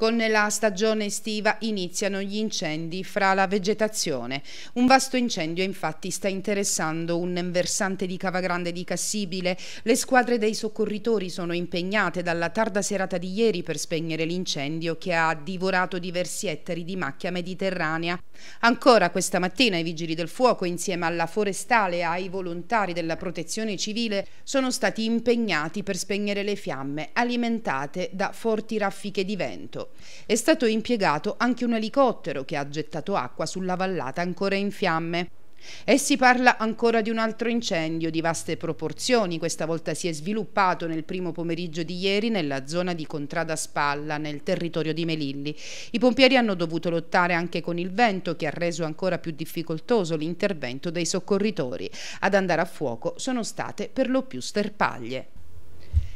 Con la stagione estiva iniziano gli incendi fra la vegetazione. Un vasto incendio infatti sta interessando un versante di Cava Grande di Cassibile. Le squadre dei soccorritori sono impegnate dalla tarda serata di ieri per spegnere l'incendio che ha divorato diversi ettari di macchia mediterranea. Ancora questa mattina i vigili del fuoco insieme alla forestale e ai volontari della protezione civile sono stati impegnati per spegnere le fiamme alimentate da forti raffiche di vento. È stato impiegato anche un elicottero che ha gettato acqua sulla vallata ancora in fiamme. E si parla ancora di un altro incendio di vaste proporzioni, questa volta si è sviluppato nel primo pomeriggio di ieri nella zona di Contrada Spalla, nel territorio di Melilli. I pompieri hanno dovuto lottare anche con il vento che ha reso ancora più difficoltoso l'intervento dei soccorritori. Ad andare a fuoco sono state per lo più sterpaglie.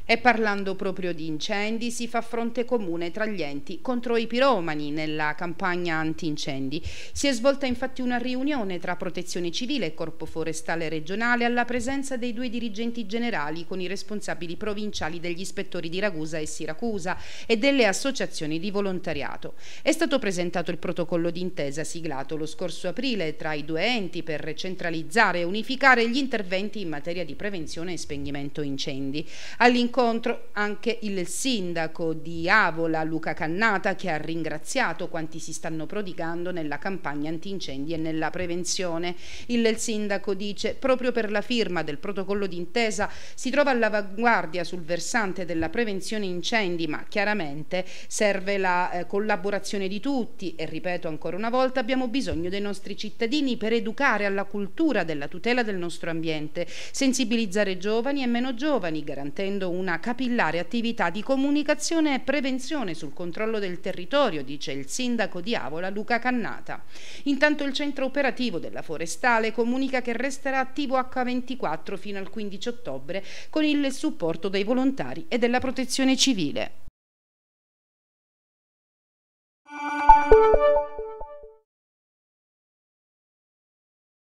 E parlando proprio di incendi, si fa fronte comune tra gli enti contro i piromani nella campagna antincendi. Si è svolta infatti una riunione tra Protezione Civile e Corpo Forestale Regionale alla presenza dei due dirigenti generali con i responsabili provinciali degli ispettori di Ragusa e Siracusa e delle associazioni di volontariato. È stato presentato il protocollo d'intesa siglato lo scorso aprile tra i due enti per centralizzare e unificare gli interventi in materia di prevenzione e spegnimento incendi. All'incontro incontro anche il sindaco di Avola, Luca Cannata, che ha ringraziato quanti si stanno prodigando nella campagna antincendi e nella prevenzione. Il sindaco dice proprio per la firma del protocollo d'intesa si trova all'avanguardia sul versante della prevenzione incendi, ma chiaramente serve la eh, collaborazione di tutti e ripeto ancora una volta abbiamo bisogno dei nostri cittadini per educare alla cultura della tutela del nostro ambiente, sensibilizzare giovani e meno giovani garantendo un una capillare attività di comunicazione e prevenzione sul controllo del territorio, dice il sindaco di Avola Luca Cannata. Intanto il centro operativo della forestale comunica che resterà attivo H24 fino al 15 ottobre con il supporto dei volontari e della protezione civile.